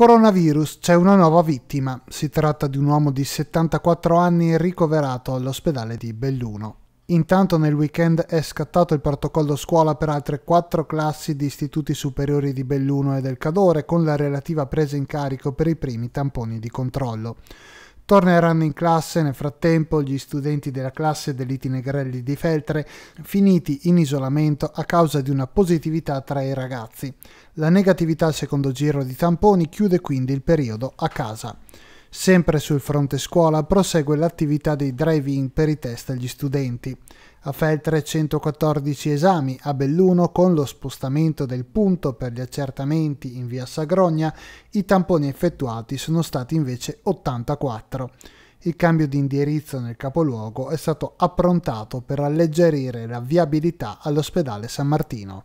Coronavirus, c'è una nuova vittima. Si tratta di un uomo di 74 anni ricoverato all'ospedale di Belluno. Intanto nel weekend è scattato il protocollo scuola per altre quattro classi di istituti superiori di Belluno e del Cadore con la relativa presa in carico per i primi tamponi di controllo torneranno in classe nel frattempo gli studenti della classe dell'IT Negrelli di Feltre, finiti in isolamento a causa di una positività tra i ragazzi. La negatività al secondo giro di tamponi chiude quindi il periodo a casa. Sempre sul fronte scuola prosegue l'attività dei drive-in per i test agli studenti. A Feltre 114 esami, a Belluno con lo spostamento del punto per gli accertamenti in via Sagrogna, i tamponi effettuati sono stati invece 84. Il cambio di indirizzo nel capoluogo è stato approntato per alleggerire la viabilità all'ospedale San Martino.